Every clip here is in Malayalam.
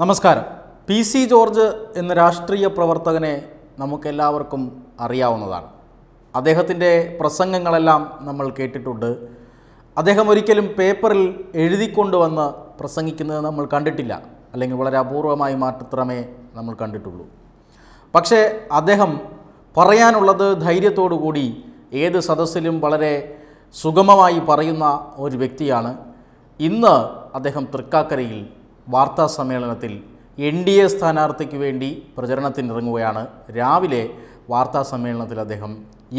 നമസ്കാരം പി സി ജോർജ് എന്ന രാഷ്ട്രീയ പ്രവർത്തകനെ നമുക്കെല്ലാവർക്കും അറിയാവുന്നതാണ് അദ്ദേഹത്തിൻ്റെ പ്രസംഗങ്ങളെല്ലാം നമ്മൾ കേട്ടിട്ടുണ്ട് അദ്ദേഹം ഒരിക്കലും പേപ്പറിൽ എഴുതിക്കൊണ്ടുവന്ന് പ്രസംഗിക്കുന്നത് നമ്മൾ കണ്ടിട്ടില്ല അല്ലെങ്കിൽ വളരെ അപൂർവമായി മാത്രമേ നമ്മൾ കണ്ടിട്ടുള്ളൂ പക്ഷേ അദ്ദേഹം പറയാനുള്ളത് ധൈര്യത്തോടു കൂടി ഏത് സദസ്സിലും വളരെ സുഗമമായി പറയുന്ന ഒരു വ്യക്തിയാണ് ഇന്ന് അദ്ദേഹം തൃക്കാക്കരയിൽ വാർത്താ സമ്മേളനത്തിൽ എൻ ഡി എ സ്ഥാനാർത്ഥിക്ക് വേണ്ടി പ്രചരണത്തിനിറങ്ങുകയാണ് രാവിലെ വാർത്താ സമ്മേളനത്തിൽ അദ്ദേഹം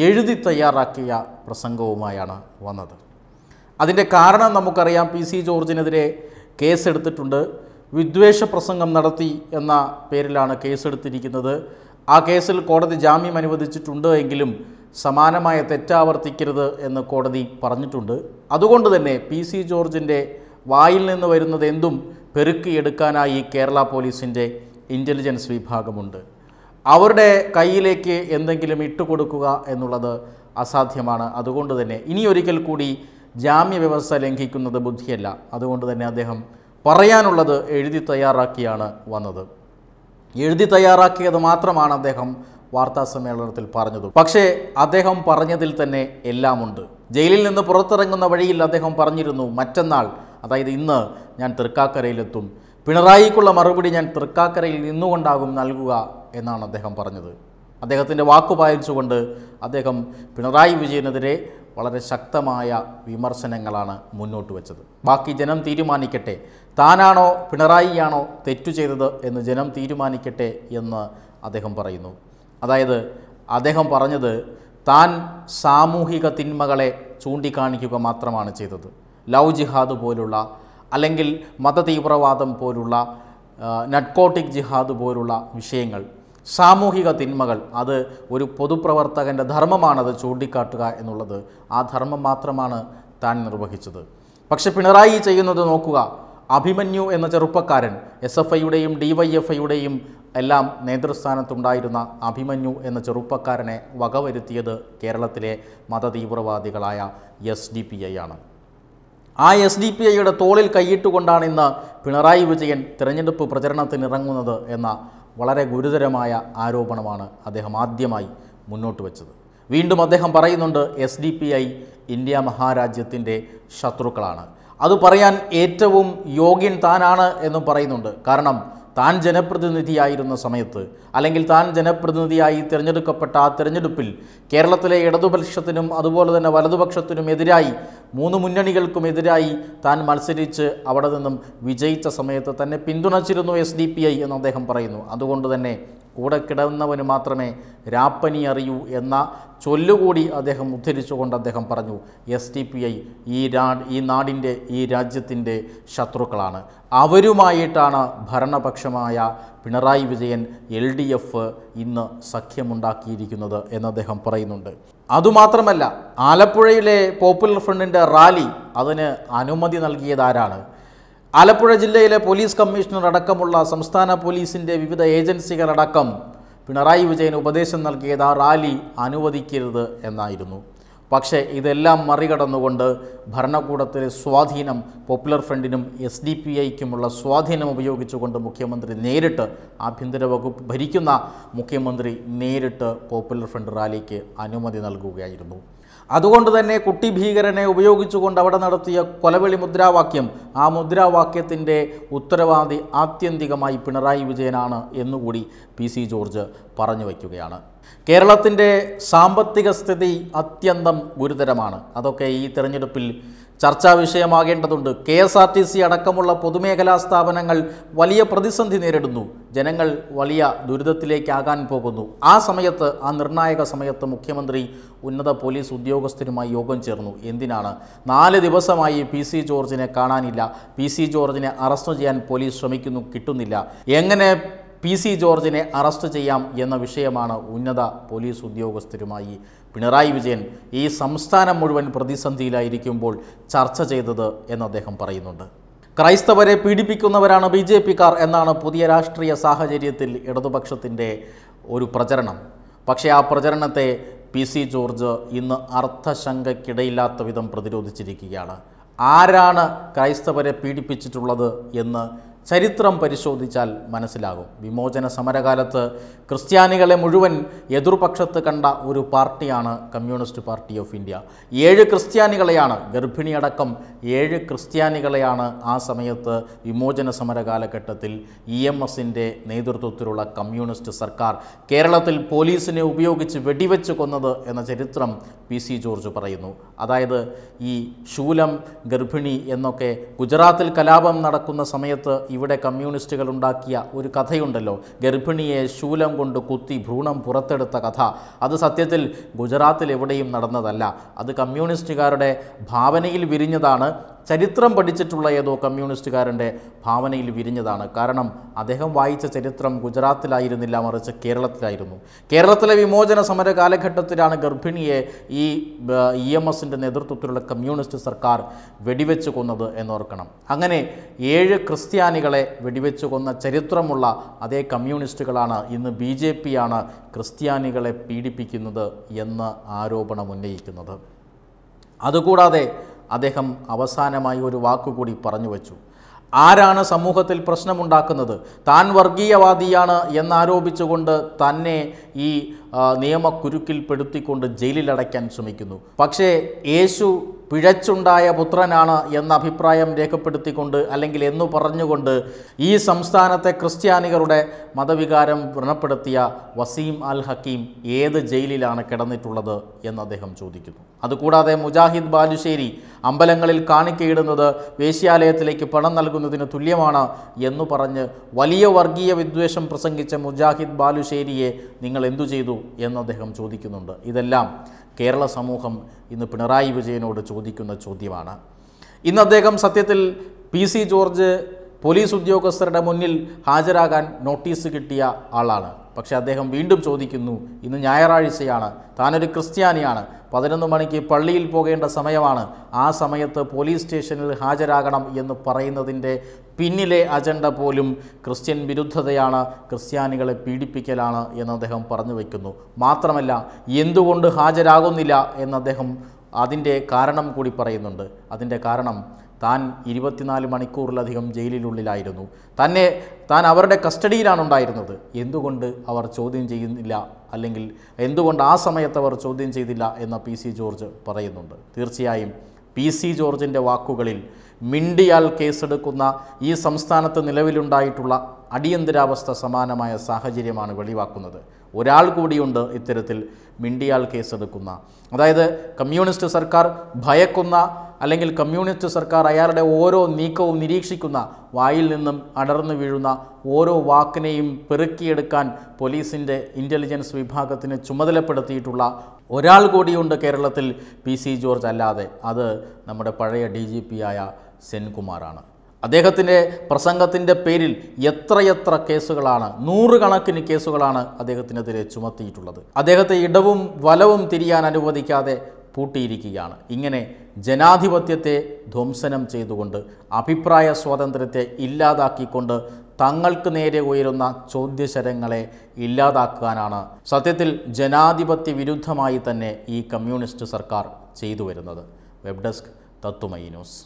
എഴുതി തയ്യാറാക്കിയ പ്രസംഗവുമായാണ് വന്നത് അതിൻ്റെ കാരണം നമുക്കറിയാം പി സി ജോർജിനെതിരെ കേസെടുത്തിട്ടുണ്ട് വിദ്വേഷ പ്രസംഗം നടത്തി എന്ന പേരിലാണ് കേസെടുത്തിരിക്കുന്നത് ആ കേസിൽ കോടതി ജാമ്യം അനുവദിച്ചിട്ടുണ്ട് എങ്കിലും സമാനമായ തെറ്റാവർത്തിക്കരുത് എന്ന് കോടതി പറഞ്ഞിട്ടുണ്ട് അതുകൊണ്ട് തന്നെ പി സി ജോർജിൻ്റെ വായിൽ നിന്ന് വരുന്നത് എന്തും പെരുക്കിയെടുക്കാനായി കേരള പോലീസിൻ്റെ ഇൻ്റലിജൻസ് വിഭാഗമുണ്ട് അവരുടെ കയ്യിലേക്ക് എന്തെങ്കിലും ഇട്ടുകൊടുക്കുക എന്നുള്ളത് അസാധ്യമാണ് അതുകൊണ്ട് തന്നെ ഇനി ഒരിക്കൽ കൂടി ജാമ്യ വ്യവസ്ഥ ലംഘിക്കുന്നത് ബുദ്ധിയല്ല അതുകൊണ്ട് തന്നെ അദ്ദേഹം പറയാനുള്ളത് എഴുതി തയ്യാറാക്കിയാണ് വന്നത് എഴുതി തയ്യാറാക്കിയത് മാത്രമാണ് അദ്ദേഹം വാർത്താ സമ്മേളനത്തിൽ പറഞ്ഞത് പക്ഷേ അദ്ദേഹം പറഞ്ഞതിൽ തന്നെ എല്ലാമുണ്ട് ജയിലിൽ നിന്ന് പുറത്തിറങ്ങുന്ന വഴിയിൽ അദ്ദേഹം പറഞ്ഞിരുന്നു മറ്റന്നാൾ അതായത് ഇന്ന് ഞാൻ തൃക്കാക്കരയിലെത്തും പിണറായിക്കുള്ള മറുപടി ഞാൻ തൃക്കാക്കരയിൽ നിന്നുകൊണ്ടാകും നൽകുക എന്നാണ് അദ്ദേഹം പറഞ്ഞത് അദ്ദേഹത്തിൻ്റെ വാക്കു പാലിച്ചുകൊണ്ട് അദ്ദേഹം പിണറായി വിജയനെതിരെ വളരെ ശക്തമായ വിമർശനങ്ങളാണ് മുന്നോട്ട് വെച്ചത് ബാക്കി ജനം തീരുമാനിക്കട്ടെ താനാണോ പിണറായിയാണോ തെറ്റു ചെയ്തത് എന്ന് ജനം തീരുമാനിക്കട്ടെ എന്ന് അദ്ദേഹം പറയുന്നു അതായത് അദ്ദേഹം പറഞ്ഞത് താൻ സാമൂഹിക തിന്മകളെ ചൂണ്ടിക്കാണിക്കുക മാത്രമാണ് ചെയ്തത് ലവ് ജിഹാദ് പോലുള്ള അല്ലെങ്കിൽ മതതീവ്രവാദം പോലുള്ള നട്കോട്ടിക് ജിഹാദ് പോലുള്ള വിഷയങ്ങൾ സാമൂഹിക തിന്മകൾ അത് ഒരു പൊതുപ്രവർത്തകൻ്റെ ധർമ്മമാണത് ചൂണ്ടിക്കാട്ടുക എന്നുള്ളത് ആ ധർമ്മം മാത്രമാണ് താൻ നിർവഹിച്ചത് പക്ഷെ പിണറായി ചെയ്യുന്നത് നോക്കുക അഭിമന്യു എന്ന ചെറുപ്പക്കാരൻ എസ് എഫ് ഐയുടെയും ഡി വൈ എഫ് ഐയുടെയും എല്ലാം നേതൃസ്ഥാനത്തുണ്ടായിരുന്ന അഭിമന്യു എന്ന ചെറുപ്പക്കാരനെ വകവരുത്തിയത് കേരളത്തിലെ മതതീവ്രവാദികളായ എസ് ഡി പി ഐ ആണ് ആ എസ് ഡി പി ഐയുടെ തോളിൽ കൈയിട്ടുകൊണ്ടാണ് ഇന്ന് പിണറായി വിജയൻ തിരഞ്ഞെടുപ്പ് പ്രചരണത്തിനിറങ്ങുന്നത് എന്ന വളരെ ഗുരുതരമായ ആരോപണമാണ് അദ്ദേഹം ആദ്യമായി മുന്നോട്ട് വെച്ചത് വീണ്ടും അദ്ദേഹം പറയുന്നുണ്ട് S D P I India മഹാരാജ്യത്തിൻ്റെ ശത്രുക്കളാണ് അത് പറയാൻ ഏറ്റവും യോഗ്യൻ താനാണ് എന്നും പറയുന്നുണ്ട് കാരണം താൻ ജനപ്രതിനിധിയായിരുന്ന സമയത്ത് അല്ലെങ്കിൽ താൻ ജനപ്രതിനിധിയായി തിരഞ്ഞെടുക്കപ്പെട്ട ആ തിരഞ്ഞെടുപ്പിൽ കേരളത്തിലെ ഇടതുപക്ഷത്തിനും അതുപോലെ തന്നെ വലതുപക്ഷത്തിനും എതിരായി മൂന്ന് മുന്നണികൾക്കും എതിരായി താൻ മത്സരിച്ച് അവിടെ നിന്നും വിജയിച്ച സമയത്ത് തന്നെ പിന്തുണച്ചിരുന്നു എസ് ഡി പി ഐ എന്ന് അദ്ദേഹം പറയുന്നു അതുകൊണ്ട് തന്നെ കൂടെ കിടന്നവന് മാത്രമേ രാപ്പനി അറിയൂ എന്ന ചൊല്ലുകൂടി അദ്ദേഹം ഉദ്ധരിച്ചുകൊണ്ട് അദ്ദേഹം പറഞ്ഞു എസ് ഡി പി ഐ ഈ രാ ഈ നാടിൻ്റെ ഈ രാജ്യത്തിൻ്റെ ശത്രുക്കളാണ് അവരുമായിട്ടാണ് ഭരണപക്ഷമായ Pinarayi Vijayan L D F ഇന്ന് സഖ്യമുണ്ടാക്കിയിരിക്കുന്നത് എന്ന് അദ്ദേഹം പറയുന്നുണ്ട് അതുമാത്രമല്ല ആലപ്പുഴയിലെ പോപ്പുലർ ഫ്രണ്ടിൻ്റെ റാലി അതിന് അനുമതി നൽകിയതാരാണ് ആലപ്പുഴ ജില്ലയിലെ പോലീസ് കമ്മീഷണർ അടക്കമുള്ള സംസ്ഥാന പോലീസിൻ്റെ വിവിധ ഏജൻസികളടക്കം പിണറായി വിജയൻ ഉപദേശം നൽകിയത് ആ റാലി അനുവദിക്കരുത് എന്നായിരുന്നു പക്ഷേ ഇതെല്ലാം മറികടന്നുകൊണ്ട് ഭരണകൂടത്തിലെ സ്വാധീനം പോപ്പുലർ ഫ്രണ്ടിനും എസ് ഡി പി ഐക്കുമുള്ള സ്വാധീനം ഉപയോഗിച്ചുകൊണ്ട് മുഖ്യമന്ത്രി നേരിട്ട് ആഭ്യന്തര വകുപ്പ് ഭരിക്കുന്ന മുഖ്യമന്ത്രി നേരിട്ട് പോപ്പുലർ ഫ്രണ്ട് റാലിക്ക് അനുമതി നൽകുകയായിരുന്നു അതുകൊണ്ട് തന്നെ കുട്ടി ഭീകരനെ ഉപയോഗിച്ചുകൊണ്ട് അവിടെ നടത്തിയ കൊലവിളി മുദ്രാവാക്യം ആ മുദ്രാവാക്യത്തിൻ്റെ ഉത്തരവാദി ആത്യന്തികമായി പിണറായി വിജയനാണ് എന്നുകൂടി പി സി ജോർജ് പറഞ്ഞു വയ്ക്കുകയാണ് കേരളത്തിൻ്റെ സാമ്പത്തിക സ്ഥിതി അത്യന്തം ഗുരുതരമാണ് അതൊക്കെ ഈ തെരഞ്ഞെടുപ്പിൽ ചർച്ചാ വിഷയമാകേണ്ടതുണ്ട് K S R T C അടക്കമുള്ള പൊതുമേഖലാ സ്ഥാപനങ്ങൾ വലിയ പ്രതിസന്ധി നേരിടുന്നു ജനങ്ങൾ വലിയ ദുരിതത്തിലേക്കാകാൻ പോകുന്നു ആ സമയത്ത് ആ നിർണായക സമയത്ത് മുഖ്യമന്ത്രി ഉന്നത പോലീസ് ഉദ്യോഗസ്ഥരുമായി യോഗം ചേർന്നു എന്തിനാണ് നാല് ദിവസമായി പി സി ജോർജിനെ കാണാനില്ല പി സി ജോർജിനെ അറസ്റ്റ് ചെയ്യാൻ പോലീസ് ശ്രമിക്കുന്നു കിട്ടുന്നില്ല എങ്ങനെ പി സി ജോർജിനെ അറസ്റ്റ് ചെയ്യാം എന്ന വിഷയമാണ് ഉന്നത പോലീസ് ഉദ്യോഗസ്ഥരുമായി പിണറായി വിജയൻ ഈ സംസ്ഥാനം മുഴുവൻ പ്രതിസന്ധിയിലായിരിക്കുമ്പോൾ ചർച്ച ചെയ്തത് എന്ന് അദ്ദേഹം പറയുന്നുണ്ട് ക്രൈസ്തവരെ പീഡിപ്പിക്കുന്നവരാണ് ബി ജെ പിക്കാർ എന്നാണ് പുതിയ രാഷ്ട്രീയ സാഹചര്യത്തിൽ ഇടതുപക്ഷത്തിൻ്റെ ഒരു പ്രചരണം പക്ഷേ ആ പ്രചരണത്തെ പി സി ജോർജ് ഇന്ന് അർത്ഥശങ്കയ്ക്കിടയില്ലാത്ത വിധം പ്രതിരോധിച്ചിരിക്കുകയാണ് ആരാണ് ക്രൈസ്തവരെ പീഡിപ്പിച്ചിട്ടുള്ളത് എന്ന് ചരിത്രം പരിശോധിച്ചാൽ മനസ്സിലാകും വിമോചന സമരകാലത്ത് ക്രിസ്ത്യാനികളെ മുഴുവൻ എതിർപക്ഷത്ത് കണ്ട ഒരു പാർട്ടിയാണ് കമ്മ്യൂണിസ്റ്റ് പാർട്ടി ഓഫ് ഇന്ത്യ ഏഴ് ക്രിസ്ത്യാനികളെയാണ് ഗർഭിണിയടക്കം ഏഴ് ക്രിസ്ത്യാനികളെയാണ് ആ സമയത്ത് വിമോചന സമര കാലഘട്ടത്തിൽ ഇ എം എസിൻ്റെ നേതൃത്വത്തിലുള്ള കമ്മ്യൂണിസ്റ്റ് സർക്കാർ കേരളത്തിൽ പോലീസിനെ ഉപയോഗിച്ച് വെടിവെച്ച് കൊന്നത് എന്ന ചരിത്രം പി സി ജോർജ് പറയുന്നു അതായത് ഈ ശൂലം ഗർഭിണി എന്നൊക്കെ ഗുജറാത്തിൽ കലാപം നടക്കുന്ന സമയത്ത് ഇവിടെ കമ്മ്യൂണിസ്റ്റുകൾ ഉണ്ടാക്കിയ ഒരു കഥയുണ്ടല്ലോ ഗർഭിണിയെ ശൂലം കൊണ്ട് കുത്തി ഭ്രൂണം പുറത്തെടുത്ത കഥ അത് സത്യത്തിൽ ഗുജറാത്തിൽ എവിടെയും നടന്നതല്ല അത് കമ്മ്യൂണിസ്റ്റുകാരുടെ ഭാവനയിൽ വിരിഞ്ഞതാണ് ചരിത്രം പഠിച്ചിട്ടുള്ള ഏതോ കമ്മ്യൂണിസ്റ്റുകാരൻ്റെ ഭാവനയിൽ വിരിഞ്ഞതാണ് കാരണം അദ്ദേഹം വായിച്ച ചരിത്രം ഗുജറാത്തിലായിരുന്നില്ല മറിച്ച് കേരളത്തിലായിരുന്നു കേരളത്തിലെ വിമോചന സമര കാലഘട്ടത്തിലാണ് ഗർഭിണിയെ ഈ ഇ എം എസിൻ്റെ നേതൃത്വത്തിലുള്ള കമ്മ്യൂണിസ്റ്റ് സർക്കാർ വെടിവെച്ച് കൊന്നത് എന്നോർക്കണം അങ്ങനെ ഏഴ് ക്രിസ്ത്യാനികളെ വെടിവെച്ച് കൊന്ന ചരിത്രമുള്ള അതേ കമ്മ്യൂണിസ്റ്റുകളാണ് ഇന്ന് ബി ജെ പിയാണ് ക്രിസ്ത്യാനികളെ പീഡിപ്പിക്കുന്നത് എന്ന ആരോപണം ഉന്നയിക്കുന്നത് അതുകൂടാതെ അദ്ദേഹം അവസാനമായി ഒരു വാക്കുകൂടി പറഞ്ഞു വച്ചു ആരാണ് സമൂഹത്തിൽ പ്രശ്നമുണ്ടാക്കുന്നത് താൻ വർഗീയവാദിയാണ് എന്നാരോപിച്ചുകൊണ്ട് തന്നെ ഈ നിയമക്കുരുക്കിൽപ്പെടുത്തിക്കൊണ്ട് ജയിലിലടയ്ക്കാൻ ശ്രമിക്കുന്നു പക്ഷേ യേശു പിഴച്ചുണ്ടായ പുത്രനാണ് എന്ന അഭിപ്രായം രേഖപ്പെടുത്തിക്കൊണ്ട് അല്ലെങ്കിൽ എന്നു പറഞ്ഞുകൊണ്ട് ഈ സംസ്ഥാനത്തെ ക്രിസ്ത്യാനികളുടെ മതവികാരം വ്രണപ്പെടുത്തിയ വസീം അൽ ഹക്കീം ഏത് ജയിലിലാണ് കിടന്നിട്ടുള്ളത് എന്ന് അദ്ദേഹം ചോദിക്കുന്നു അതുകൂടാതെ മുജാഹിദ് ബാലുശ്ശേരി അമ്പലങ്ങളിൽ കാണിക്കയിടുന്നത് വേശ്യാലയത്തിലേക്ക് പണം നൽകുന്നതിന് തുല്യമാണ് എന്നു പറഞ്ഞ് വലിയ വർഗീയ വിദ്വേഷം പ്രസംഗിച്ച മുജാഹിദ് ബാലുശ്ശേരിയെ നിങ്ങൾ എന്തു ചെയ്തു എന്ന് അദ്ദേഹം ചോദിക്കുന്നുണ്ട് ഇതെല്ലാം കേരള സമൂഹം ഇന്ന് പിണറായി വിജയനോട് ചോദിക്കുന്ന ചോദ്യമാണ് ഇന്ന് അദ്ദേഹം സത്യത്തിൽ പി സി ജോർജ് പോലീസ് ഉദ്യോഗസ്ഥരുടെ മുന്നിൽ ഹാജരാകാൻ നോട്ടീസ് കിട്ടിയ ആളാണ് പക്ഷേ അദ്ദേഹം വീണ്ടും ചോദിക്കുന്നു ഇന്ന് ഞായറാഴ്ചയാണ് താനൊരു ക്രിസ്ത്യാനിയാണ് പതിനൊന്ന് മണിക്ക് പള്ളിയിൽ പോകേണ്ട സമയമാണ് ആ സമയത്ത് പോലീസ് സ്റ്റേഷനിൽ ഹാജരാകണം എന്ന് പറയുന്നതിൻ്റെ പിന്നിലെ അജണ്ട പോലും ക്രിസ്ത്യൻ വിരുദ്ധതയാണ് ക്രിസ്ത്യാനികളെ പീഡിപ്പിക്കലാണ് എന്ന് അദ്ദേഹം പറഞ്ഞു വയ്ക്കുന്നു മാത്രമല്ല എന്തുകൊണ്ട് ഹാജരാകുന്നില്ല എന്ന് അദ്ദേഹം അതിൻ്റെ കാരണം കൂടി പറയുന്നുണ്ട് അതിൻ്റെ കാരണം താൻ ഇരുപത്തിനാല് മണിക്കൂറിലധികം ജയിലിനുള്ളിലായിരുന്നു തന്നെ താൻ അവരുടെ കസ്റ്റഡിയിലാണ് ഉണ്ടായിരുന്നത് എന്തുകൊണ്ട് അവർ ചോദ്യം ചെയ്യുന്നില്ല അല്ലെങ്കിൽ എന്തുകൊണ്ട് ആ സമയത്ത് അവർ ചോദ്യം ചെയ്തില്ല എന്ന് പി സി ജോർജ് പറയുന്നുണ്ട് തീർച്ചയായും പി സി ജോർജിൻ്റെ വാക്കുകളിൽ മിണ്ടിയാൽ കേസെടുക്കുന്ന ഈ സംസ്ഥാനത്ത് നിലവിലുണ്ടായിട്ടുള്ള അടിയന്തരാവസ്ഥ സമാനമായ സാഹചര്യമാണ് വെളിവാക്കുന്നത് ഒരാൾ കൂടിയുണ്ട് ഇത്തരത്തിൽ മിണ്ടിയാൽ കേസെടുക്കുന്ന അതായത് കമ്മ്യൂണിസ്റ്റ് സർക്കാർ ഭയക്കുന്ന അല്ലെങ്കിൽ കമ്മ്യൂണിസ്റ്റ് സർക്കാർ അയാളുടെ ഓരോ നീക്കവും നിരീക്ഷിക്കുന്ന വായിൽ നിന്നും അടർന്നു വീഴുന്ന ഓരോ വാക്കിനെയും പെറുക്കിയെടുക്കാൻ പോലീസിൻ്റെ ഇൻ്റലിജൻസ് വിഭാഗത്തിന് ചുമതലപ്പെടുത്തിയിട്ടുള്ള ഒരാൾ കൂടിയുണ്ട് കേരളത്തിൽ പി സി ജോർജ് അല്ലാതെ അത് നമ്മുടെ പഴയ ഡി ജി പി ആയ സെൻകുമാറാണ് അദ്ദേഹത്തിൻ്റെ പ്രസംഗത്തിൻ്റെ പേരിൽ എത്രയെത്ര കേസുകളാണ് നൂറുകണക്കിന് കേസുകളാണ് അദ്ദേഹത്തിനെതിരെ ചുമത്തിയിട്ടുള്ളത് അദ്ദേഹത്തെ ഇടവും വലവും തിരിയാൻ അനുവദിക്കാതെ പൂട്ടിയിരിക്കുകയാണ് ഇങ്ങനെ ജനാധിപത്യത്തെ ധ്വംസനം ചെയ്തുകൊണ്ട് അഭിപ്രായ സ്വാതന്ത്ര്യത്തെ ഇല്ലാതാക്കിക്കൊണ്ട് തങ്ങൾക്ക് നേരെ ഉയരുന്ന ചോദ്യശരങ്ങളെ ഇല്ലാതാക്കാനാണ് സത്യത്തിൽ ജനാധിപത്യ വിരുദ്ധമായി തന്നെ ഈ കമ്മ്യൂണിസ്റ്റ് സർക്കാർ ചെയ്തു വരുന്നത് വെബ് ഡെസ്ക് തത്തുമൈ ന്യൂസ്